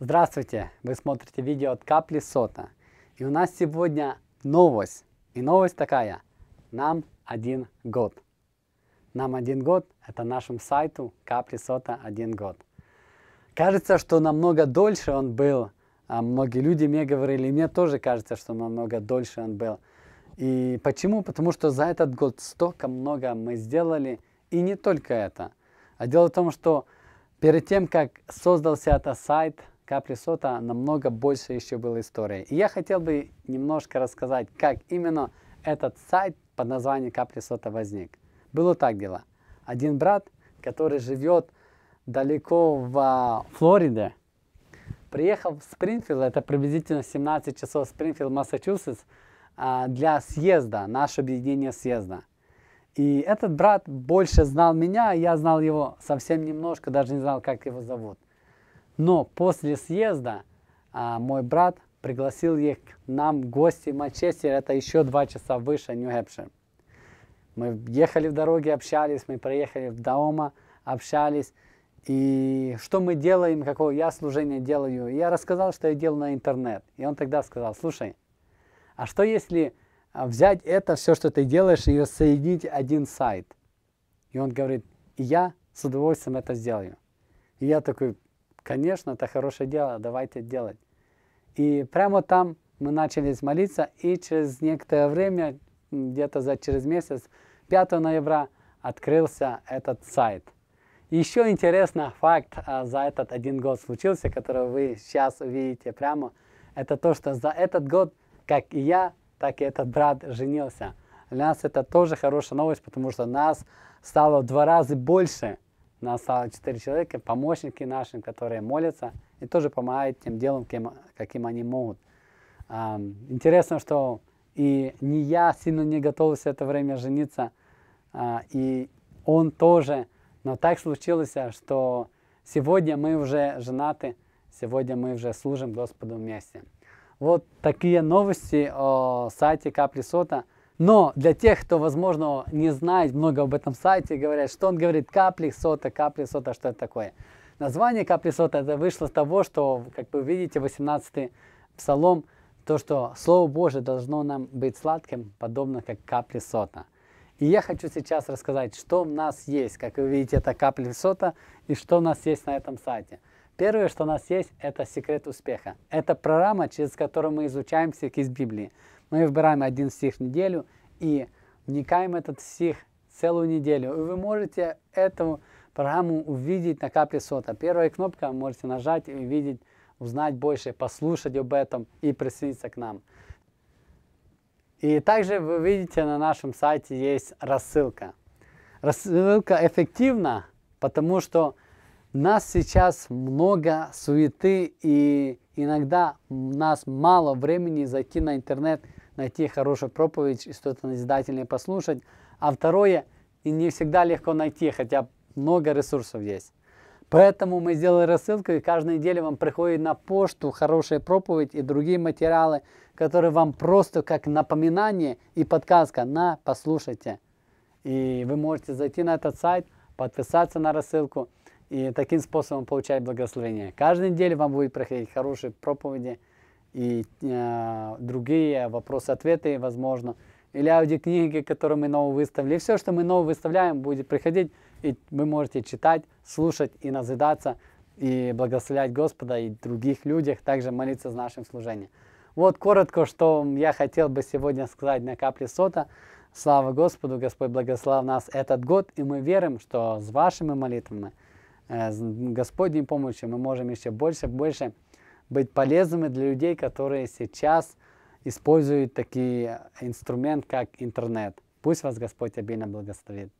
Здравствуйте! Вы смотрите видео от Капли Сота. И у нас сегодня новость. И новость такая. Нам один год. Нам один год – это нашему сайту Капли Сота один год. Кажется, что намного дольше он был. А многие люди мне говорили, мне тоже кажется, что намного дольше он был. И почему? Потому что за этот год столько много мы сделали. И не только это. А дело в том, что перед тем, как создался этот сайт – капли сота намного больше еще была истории. И я хотел бы немножко рассказать, как именно этот сайт под названием капли сота возник. Было так дело. Один брат, который живет далеко в Флориде, приехал в Спрингфилд, это приблизительно 17 часов Спрингфилд, Массачусетс, а, для съезда, наше объединение съезда. И этот брат больше знал меня, я знал его совсем немножко, даже не знал, как его зовут. Но после съезда а, мой брат пригласил их к нам в гости в Манчестер, это еще два часа выше Нью-Хэпшир. Мы ехали в дороге, общались, мы проехали в Даома, общались. И что мы делаем, какое я служение делаю. я рассказал, что я делаю на интернет. И он тогда сказал, слушай, а что если а, взять это все, что ты делаешь, и соединить один сайт? И он говорит, и я с удовольствием это сделаю. И я такой, конечно, это хорошее дело, давайте делать. И прямо там мы начали молиться, и через некоторое время, где-то за через месяц, 5 ноября, открылся этот сайт. Еще интересный факт а, за этот один год случился, который вы сейчас увидите прямо, это то, что за этот год, как и я, так и этот брат женился. Для нас это тоже хорошая новость, потому что нас стало в два раза больше – нас осталось четыре человека, помощники наши, которые молятся и тоже помогают тем делом, кем, каким они могут. А, интересно, что и не я сильно не готовился в это время жениться, а, и он тоже. Но так случилось, а, что сегодня мы уже женаты, сегодня мы уже служим Господу вместе. Вот такие новости о сайте Капли Сота – но для тех, кто, возможно, не знает много об этом сайте, говорят, что он говорит капли сота, капли сота, что это такое. Название капли сота это вышло с того, что, как вы видите, 18-й псалом, то, что Слово Божие должно нам быть сладким, подобно как капли сота. И я хочу сейчас рассказать, что у нас есть. Как вы видите, это капли сота и что у нас есть на этом сайте. Первое, что у нас есть, это секрет успеха. Это программа, через которую мы изучаем стихи из Библии. Мы выбираем один стих в неделю и вникаем этот стих целую неделю. И вы можете эту программу увидеть на капле сота. Первая кнопка, можете нажать и увидеть, узнать больше, послушать об этом и присоединиться к нам. И также вы видите, на нашем сайте есть рассылка. Рассылка эффективна, потому что у нас сейчас много суеты, и иногда у нас мало времени зайти на интернет – найти хорошую проповедь и что-то назидательное послушать. А второе, и не всегда легко найти, хотя много ресурсов есть. Поэтому мы сделали рассылку, и каждую неделю вам приходит на почту хорошая проповедь и другие материалы, которые вам просто как напоминание и подсказка на «послушайте». И вы можете зайти на этот сайт, подписаться на рассылку и таким способом получать благословение. Каждую неделю вам будет проходить хорошие проповеди, и э, другие вопросы-ответы, возможно, или аудиокниги, которые мы новые выставили. И все, что мы новое выставляем, будет приходить, и вы можете читать, слушать и назидаться, и благословлять Господа и других людях, также молиться за нашим служением. Вот коротко, что я хотел бы сегодня сказать на капле сота. Слава Господу, Господь благословил нас этот год, и мы верим, что с вашими молитвами, э, с Господней помощью мы можем еще больше, больше быть полезными для людей, которые сейчас используют такие инструмент, как интернет. Пусть вас Господь обильно благословит.